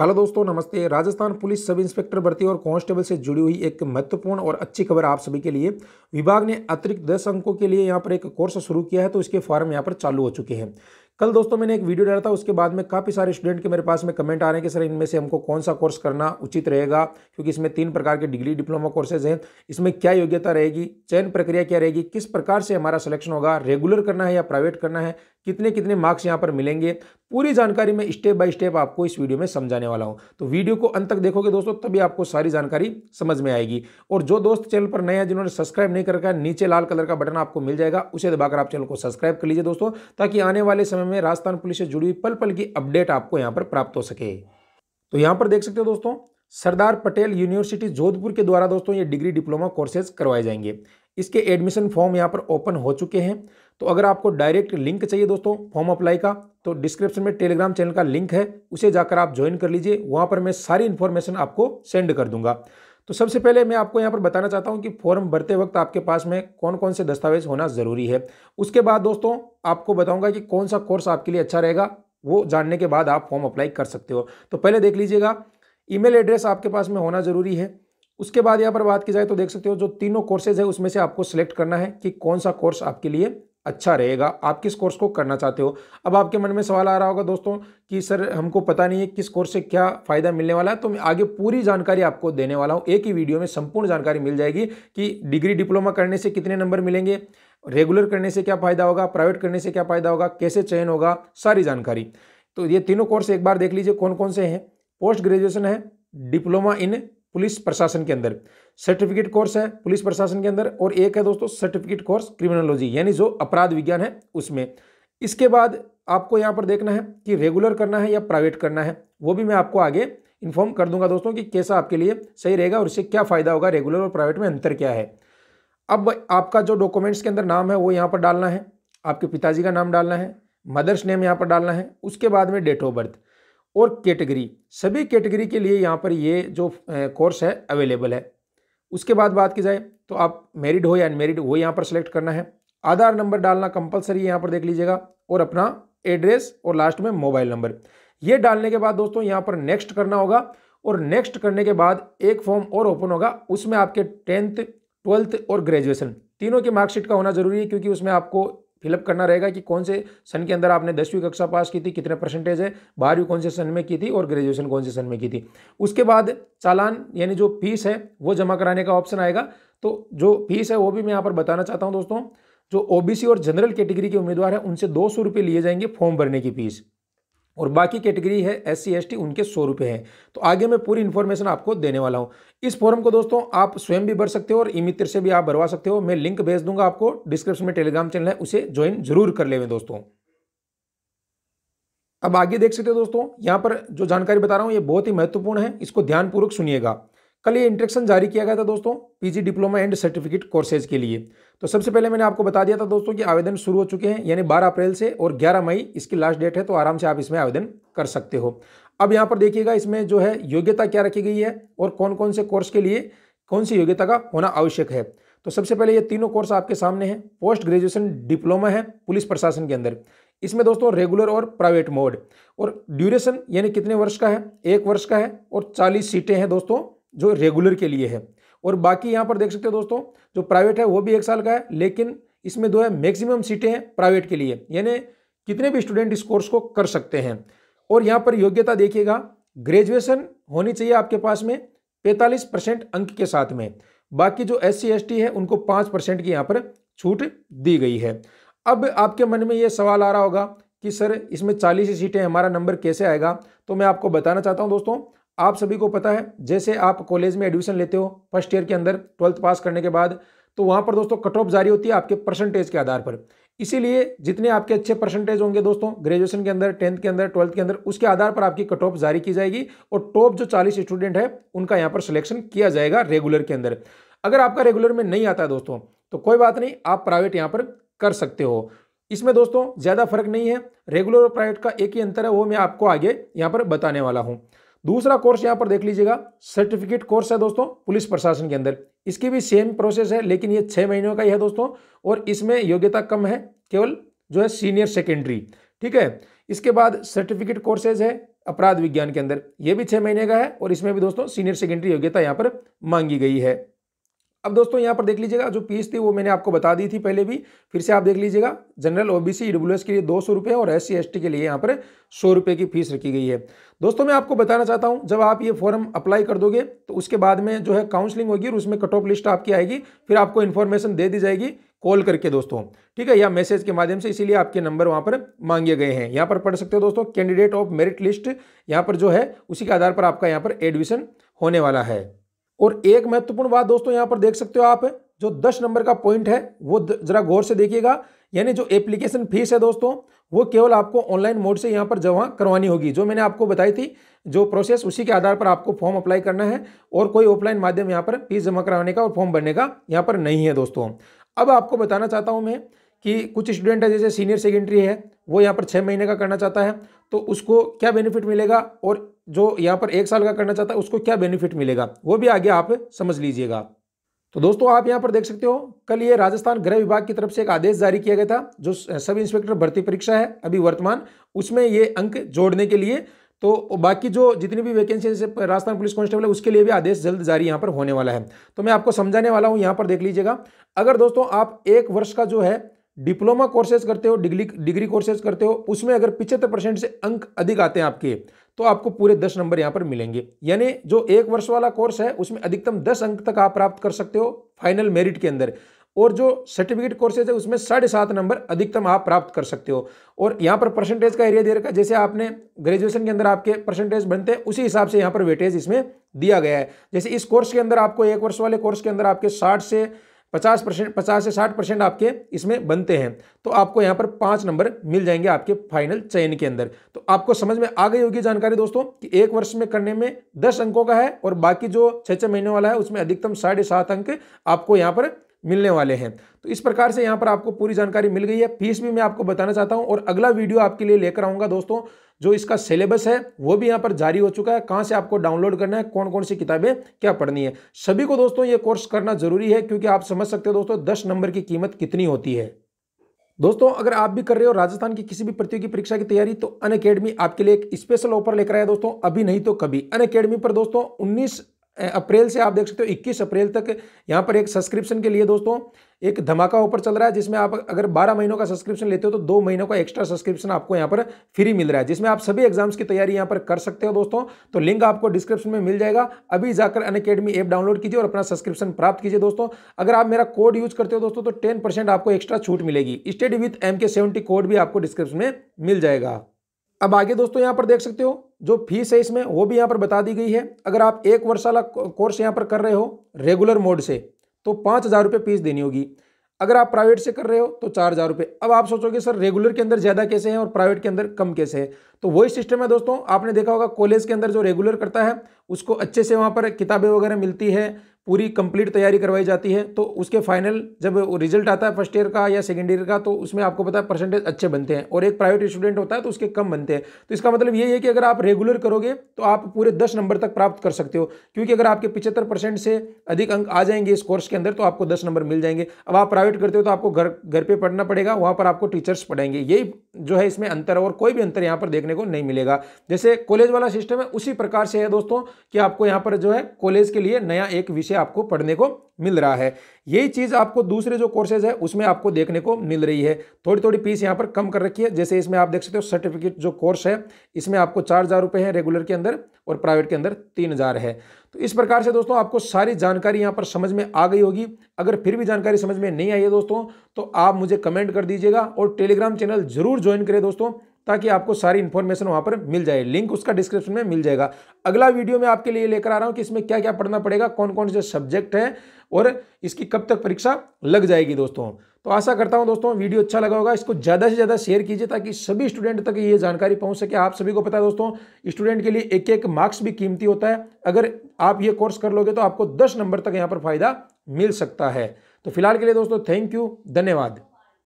hello दोस्तों नमस्ते Rajasthan police sub inspector भर्ती और कांस्टेबल से जुड़ी हुई एक महत्वपूर्ण और अच्छी खबर आप सभी के लिए विभाग ने अतिरिक्त दस अंकों के लिए यहाँ पर एक कोर्स शुरू किया है तो इसके फॉर्म यहाँ पर चालू हो चुके हैं कल दोस्तों मैंने एक वीडियो डाला था उसके बाद में काफ़ी सारे स्टूडेंट के मेरे पास में कमेंट आ रहे हैं कि सर इनमें से हमको कौन सा कोर्स करना उचित रहेगा क्योंकि इसमें तीन प्रकार के डिग्री डिप्लोमा कोर्सेज हैं इसमें क्या योग्यता रहेगी चयन प्रक्रिया क्या रहेगी किस प्रकार से हमारा सिलेक्शन होगा रेगुलर करना है या प्राइवेट करना है कितने कितने मार्क्स यहाँ पर मिलेंगे पूरी जानकारी मैं स्टेप बाय स्टेप आपको इस वीडियो में समझाने वाला हूँ तो वीडियो को अंत तक देखोगे दोस्तों तभी आपको सारी जानकारी समझ में आएगी और जो दोस्त चैनल पर नया है जिन्होंने सब्सक्राइब नहीं कर रखा नीचे लाल कलर का बटन आपको मिल जाएगा उसे दबाकर आप चैनल को सब्सक्राइब कर लीजिए दोस्तों ताकि आने वाले समय में राजस्थान पुलिस से जुड़ी हुई पल पल की अपडेट आपको यहाँ पर प्राप्त हो सके तो यहाँ पर देख सकते हो दोस्तों सरदार पटेल यूनिवर्सिटी जोधपुर के द्वारा दोस्तों ये डिग्री डिप्लोमा कोर्सेज करवाए जाएंगे इसके एडमिशन फॉर्म यहाँ पर ओपन हो चुके हैं तो अगर आपको डायरेक्ट लिंक चाहिए दोस्तों फॉर्म अप्लाई का तो डिस्क्रिप्शन में टेलीग्राम चैनल का लिंक है उसे जाकर आप ज्वाइन कर लीजिए वहाँ पर मैं सारी इन्फॉर्मेशन आपको सेंड कर दूंगा तो सबसे पहले मैं आपको यहाँ पर बताना चाहता हूँ कि फॉर्म भरते वक्त आपके पास में कौन कौन से दस्तावेज होना ज़रूरी है उसके बाद दोस्तों आपको बताऊँगा कि कौन सा कोर्स आपके लिए अच्छा रहेगा वो जानने के बाद आप फॉर्म अप्लाई कर सकते हो तो पहले देख लीजिएगा ईमेल एड्रेस आपके पास में होना ज़रूरी है उसके बाद यहाँ पर बात की जाए तो देख सकते हो जो तीनों कोर्सेज है उसमें से आपको सिलेक्ट करना है कि कौन सा कोर्स आपके लिए अच्छा रहेगा आप किस कोर्स को करना चाहते हो अब आपके मन में सवाल आ रहा होगा दोस्तों कि सर हमको पता नहीं है किस कोर्स से क्या फ़ायदा मिलने वाला है तो मैं आगे पूरी जानकारी आपको देने वाला हूँ एक ही वीडियो में संपूर्ण जानकारी मिल जाएगी कि डिग्री डिप्लोमा करने से कितने नंबर मिलेंगे रेगुलर करने से क्या फ़ायदा होगा प्राइवेट करने से क्या फ़ायदा होगा कैसे चयन होगा सारी जानकारी तो ये तीनों कोर्स एक बार देख लीजिए कौन कौन से हैं पोस्ट ग्रेजुएशन है डिप्लोमा इन पुलिस प्रशासन के अंदर सर्टिफिकेट कोर्स है पुलिस प्रशासन के अंदर और एक है दोस्तों सर्टिफिकेट कोर्स क्रिमिनोलॉजी यानी जो अपराध विज्ञान है उसमें इसके बाद आपको यहाँ पर देखना है कि रेगुलर करना है या प्राइवेट करना है वो भी मैं आपको आगे इन्फॉर्म कर दूंगा दोस्तों कि कैसा आपके लिए सही रहेगा और इससे क्या फ़ायदा होगा रेगुलर और प्राइवेट में अंतर क्या है अब आपका जो डॉक्यूमेंट्स के अंदर नाम है वो यहाँ पर डालना है आपके पिताजी का नाम डालना है मदर्स नेम यहाँ पर डालना है उसके बाद में डेट ऑफ बर्थ और कैटेगरी सभी कैटेगरी के लिए यहाँ पर ये जो कोर्स है अवेलेबल है उसके बाद बात की जाए तो आप मेरिड हो या अनमेरिड हो यहाँ पर सेलेक्ट करना है आधार नंबर डालना कंपलसरी यहाँ पर देख लीजिएगा और अपना एड्रेस और लास्ट में मोबाइल नंबर ये डालने के बाद दोस्तों यहाँ पर नेक्स्ट करना होगा और नेक्स्ट करने के बाद एक फॉर्म और ओपन होगा उसमें आपके टेंथ ट्वेल्थ और ग्रेजुएशन तीनों की मार्कशीट का होना जरूरी है क्योंकि उसमें आपको फिलअप करना रहेगा कि कौन से सन के अंदर आपने दसवीं कक्षा पास की थी कितने परसेंटेज है बारहवीं कौन से सन में की थी और ग्रेजुएशन कौन से सन में की थी उसके बाद चालान यानी जो फीस है वो जमा कराने का ऑप्शन आएगा तो जो फीस है वो भी मैं यहाँ पर बताना चाहता हूँ दोस्तों जो ओबीसी और जनरल कैटेगरी के, के उम्मीदवार हैं उनसे दो सौ लिए जाएंगे फॉर्म भरने की फीस और बाकी कैटेगरी है एस सी एस टी उनके सौ रुपये हैं तो आगे मैं पूरी इन्फॉर्मेशन आपको देने वाला हूँ इस फॉर्म को दोस्तों आप स्वयं भी भर सकते हो और ई मित्र से भी आप भरवा सकते हो मैं लिंक भेज दूंगा आपको डिस्क्रिप्शन में टेलीग्राम चैनल है उसे ज्वाइन जरूर कर लेवे दोस्तों अब आगे देख सकते हो दोस्तों यहाँ पर जो जानकारी बता रहा हूँ ये बहुत ही महत्वपूर्ण है इसको ध्यानपूर्वक सुनिएगा कल ये इंट्रेक्शन जारी किया गया था दोस्तों PG diploma and certificate courses के लिए तो सबसे पहले मैंने आपको बता दिया था दोस्तों कि आवेदन शुरू हो चुके हैं यानी 12 अप्रैल से और 11 मई इसकी लास्ट डेट है तो आराम से आप इसमें आवेदन कर सकते हो अब यहाँ पर देखिएगा इसमें जो है योग्यता क्या रखी गई है और कौन कौन से कोर्स के लिए कौन सी योग्यता का होना आवश्यक है तो सबसे पहले ये तीनों कोर्स आपके सामने हैं पोस्ट ग्रेजुएशन डिप्लोमा है पुलिस प्रशासन के अंदर इसमें दोस्तों रेगुलर और प्राइवेट मोड और ड्यूरेशन यानी कितने वर्ष का है एक वर्ष का है और चालीस सीटें हैं दोस्तों जो रेगुलर के लिए है और बाकी यहाँ पर देख सकते हो दोस्तों जो प्राइवेट है वो भी एक साल का है लेकिन इसमें दो है मैक्सिमम सीटें हैं प्राइवेट के लिए यानी कितने भी स्टूडेंट इस कोर्स को कर सकते हैं और यहाँ पर योग्यता देखिएगा ग्रेजुएशन होनी चाहिए आपके पास में पैंतालीस परसेंट अंक के साथ में बाकी जो एस सी है उनको पाँच परसेंट की यहाँ पर छूट दी गई है अब आपके मन में ये सवाल आ रहा होगा कि सर इसमें चालीस सीटें हमारा नंबर कैसे आएगा तो मैं आपको बताना चाहता हूँ दोस्तों आप सभी को पता है जैसे आप कॉलेज में एडमिशन लेते हो फर्स्ट ईयर के अंदर ट्वेल्थ पास करने के बाद तो वहाँ पर दोस्तों कट ऑफ जारी होती है आपके परसेंटेज के आधार पर इसीलिए जितने आपके अच्छे परसेंटेज होंगे दोस्तों ग्रेजुएशन के अंदर टेंथ के अंदर ट्वेल्थ के अंदर उसके आधार पर आपकी कट ऑफ जारी की जाएगी और टॉप जो चालीस स्टूडेंट है उनका यहाँ पर सिलेक्शन किया जाएगा रेगुलर के अंदर अगर आपका रेगुलर में नहीं आता है दोस्तों तो कोई बात नहीं आप प्राइवेट यहाँ पर कर सकते हो इसमें दोस्तों ज़्यादा फर्क नहीं है रेगुलर और प्राइवेट का एक ही अंतर है वो मैं आपको आगे यहाँ पर बताने वाला हूँ दूसरा कोर्स यहाँ पर देख लीजिएगा सर्टिफिकेट कोर्स है दोस्तों पुलिस प्रशासन के अंदर इसकी भी सेम प्रोसेस है लेकिन ये छह महीनों का ही है दोस्तों और इसमें योग्यता कम है केवल जो है सीनियर सेकेंडरी ठीक है इसके बाद सर्टिफिकेट कोर्सेज है अपराध विज्ञान के अंदर ये भी छह महीने का है और इसमें भी दोस्तों सीनियर सेकेंडरी योग्यता यहां पर मांगी गई है अब दोस्तों यहाँ पर देख लीजिएगा जो पीस थी वो मैंने आपको बता दी थी पहले भी फिर से आप देख लीजिएगा जनरल ओबीसी डब्ल्यूएस के लिए दो सौ रुपये और एस सी के लिए यहाँ पर सौ रुपये की फीस रखी गई है दोस्तों मैं आपको बताना चाहता हूँ जब आप ये फॉर्म अप्लाई कर दोगे तो उसके बाद में जो है काउंसलिंग होगी और उसमें कट ऑफ लिस्ट आपकी आएगी फिर आपको इन्फॉर्मेशन दे दी जाएगी कॉल करके दोस्तों ठीक है या मैसेज के माध्यम से इसीलिए आपके नंबर वहाँ पर मांगे गए हैं यहाँ पर पढ़ सकते हो दोस्तों कैंडिडेट ऑफ मेरिट लिस्ट यहाँ पर जो है उसी के आधार पर आपका यहाँ पर एडमिशन होने वाला है और एक महत्वपूर्ण बात दोस्तों यहां पर देख सकते हो आप जो दस नंबर का पॉइंट है वो जरा गौर से देखिएगा यानी जो एप्लीकेशन फीस है दोस्तों वो केवल आपको ऑनलाइन मोड से यहाँ पर जमा करवानी होगी जो मैंने आपको बताई थी जो प्रोसेस उसी के आधार पर आपको फॉर्म अप्लाई करना है और कोई ऑफलाइन माध्यम यहाँ पर फीस जमा कराने का और फॉर्म भरने का यहाँ पर नहीं है दोस्तों अब आपको बताना चाहता हूँ मैं कि कुछ स्टूडेंट है जैसे सीनियर सेकेंडरी है वो यहाँ पर छः महीने का करना चाहता है तो उसको क्या बेनिफिट मिलेगा और जो यहाँ पर एक साल का करना चाहता है उसको क्या बेनिफिट मिलेगा वो भी आगे आप समझ लीजिएगा तो दोस्तों आप यहाँ पर देख सकते हो कल ये राजस्थान गृह विभाग की तरफ से एक आदेश जारी किया गया था जो सब इंस्पेक्टर भर्ती परीक्षा है अभी वर्तमान उसमें ये अंक जोड़ने के लिए तो बाकी जो जितनी भी वैकेंसी जैसे राजस्थान पुलिस कांस्टेबल है उसके लिए भी आदेश जल्द जारी यहाँ पर होने वाला है तो मैं आपको समझाने वाला हूँ यहाँ पर देख लीजिएगा अगर दोस्तों आप एक वर्ष का जो है डिप्लोमा कोर्सेज करते हो डिग्री डिग्री कोर्सेज करते हो उसमें अगर पिछहत्तर परसेंट से अंक अधिक आते हैं आपके तो आपको पूरे दस नंबर यहाँ पर मिलेंगे यानी जो एक वर्ष वाला कोर्स है उसमें अधिकतम दस अंक तक आप प्राप्त कर सकते हो फाइनल मेरिट के अंदर और जो सर्टिफिकेट कोर्सेज है उसमें साढ़े सात नंबर अधिकतम आप प्राप्त कर सकते हो और यहाँ पर परसेंटेज का एरिया दे रखा है जैसे आपने ग्रेजुएशन के अंदर आपके परसेंटेज बनते हैं उसी हिसाब से यहाँ पर वेटेज इसमें दिया गया है जैसे इस कोर्स के अंदर आपको एक वर्ष वाले कोर्स के अंदर आपके साठ से पचास परसेंट पचास से साठ परसेंट आपके इसमें बनते हैं तो आपको यहाँ पर पाँच नंबर मिल जाएंगे आपके फाइनल चयन के अंदर तो आपको समझ में आ गई होगी जानकारी दोस्तों कि एक वर्ष में करने में दस अंकों का है और बाकी जो छः छः महीने वाला है उसमें अधिकतम साढ़े सात अंक आपको यहाँ पर मिलने वाले हैं तो इस प्रकार से यहाँ पर आपको पूरी जानकारी मिल गई है फीस भी मैं आपको बताना चाहता हूँ और अगला वीडियो आपके लिए लेकर आऊँगा दोस्तों जो इसका सिलेबस है वो भी यहाँ पर जारी हो चुका है कहाँ से आपको डाउनलोड करना है कौन कौन सी किताबें क्या पढ़नी है सभी को दोस्तों ये कोर्स करना जरूरी है क्योंकि आप समझ सकते हो दोस्तों दस नंबर की कीमत कितनी होती है दोस्तों अगर आप भी कर रहे हो राजस्थान की किसी भी प्रतियोगी परीक्षा की तैयारी तो अन आपके लिए एक स्पेशल ऑफर लेकर आया दोस्तों अभी नहीं तो कभी अन पर दोस्तों उन्नीस अप्रैल से आप देख सकते हो 21 अप्रैल तक यहाँ पर एक सब्सक्रिप्शन के लिए दोस्तों एक धमाका ऊपर चल रहा है जिसमें आप अगर 12 महीनों का सब्सक्रिप्शन लेते हो तो दो महीनों का एक्स्ट्रा सब्सक्रिप्शन आपको यहाँ पर फ्री मिल रहा है जिसमें आप सभी एग्जाम्स की तैयारी यहाँ पर कर सकते हो दोस्तों तो लिंक आपको डिस्क्रिप्शन में मिल जाएगा अभी जाकर अन अकेडमी ऐप डाउनलोड कीजिए और अपना सब्सक्रिप्शन प्राप्त कीजिए दोस्तों अगर आप मेरा कोड यूज करते हो दोस्तों तो टेन आपको एक्स्ट्रा छूट मिलेगी study with M K code भी आपको डिस्क्रिप्शन में मिल जाएगा अब आगे दोस्तों यहाँ पर देख सकते हो जो फीस है इसमें वो भी यहाँ पर बता दी गई है अगर आप एक वर्ष वाला कोर्स यहाँ पर कर रहे हो रेगुलर मोड से तो पाँच हज़ार रुपये फीस देनी होगी अगर आप प्राइवेट से कर रहे हो तो चार हज़ार रुपये अब आप सोचोगे सर रेगुलर के अंदर ज़्यादा कैसे हैं और प्राइवेट के अंदर कम कैसे है तो वही सिस्टम है दोस्तों आपने देखा होगा कॉलेज के अंदर जो रेगुलर करता है उसको अच्छे से वहाँ पर किताबें वगैरह मिलती है पूरी कंप्लीट तैयारी करवाई जाती है तो उसके फाइनल जब रिजल्ट आता है फर्स्ट ईयर का या सेकेंड ईयर का तो उसमें आपको पता है परसेंटेज अच्छे बनते हैं और एक प्राइवेट स्टूडेंट होता है तो उसके कम बनते हैं तो इसका मतलब ये है कि अगर आप रेगुलर करोगे तो आप पूरे दस नंबर तक प्राप्त कर सकते हो क्योंकि अगर आपके पिछहत्तर परसेंट से अधिक अंक आ जाएंगे इस कोर्स के अंदर तो आपको दस नंबर मिल जाएंगे अब आप प्राइवेट करते हो तो आपको घर घर पर पढ़ना पड़ेगा वहाँ पर आपको टीचर्स पढ़ाएंगे यही जो है इसमें अंतर और कोई भी अंतर यहाँ पर देखने को नहीं मिलेगा जैसे कॉलेज वाला सिस्टम है उसी प्रकार से है दोस्तों कि आपको यहाँ पर जो है कॉलेज के लिए नया एक विषय आपको पढ़ने को मिल रहा है यही चीज़ आपको दूसरे जो कोर्सेज है उसमें आपको देखने को मिल रही है थोड़ी थोड़ी फीस यहाँ पर कम कर रखी है जैसे इसमें आप देख सकते हो सर्टिफिकेट जो कोर्स है इसमें आपको चार हज़ार रुपए है रेगुलर के अंदर और प्राइवेट के अंदर तीन हज़ार है तो इस प्रकार से दोस्तों आपको सारी जानकारी यहाँ पर समझ में आ गई होगी अगर फिर भी जानकारी समझ में नहीं आई है दोस्तों तो आप मुझे कमेंट कर दीजिएगा और टेलीग्राम चैनल जरूर ज्वाइन करें दोस्तों ताकि आपको सारी इन्फॉर्मेशन वहाँ पर मिल जाए लिंक उसका डिस्क्रिप्शन में मिल जाएगा अगला वीडियो मैं आपके लिए लेकर आ रहा हूँ कि इसमें क्या क्या पढ़ना पड़ेगा कौन कौन से सब्जेक्ट हैं और इसकी कब तक परीक्षा लग जाएगी दोस्तों तो आशा करता हूँ दोस्तों वीडियो अच्छा लगा होगा इसको ज़्यादा से ज़्यादा शेयर कीजिए ताकि सभी स्टूडेंट तक ये जानकारी पहुँच सके आप सभी को पता है दोस्तों स्टूडेंट के लिए एक एक मार्क्स भी कीमती होता है अगर आप ये कोर्स कर लोगे तो आपको दस नंबर तक यहाँ पर फायदा मिल सकता है तो फिलहाल के लिए दोस्तों थैंक यू धन्यवाद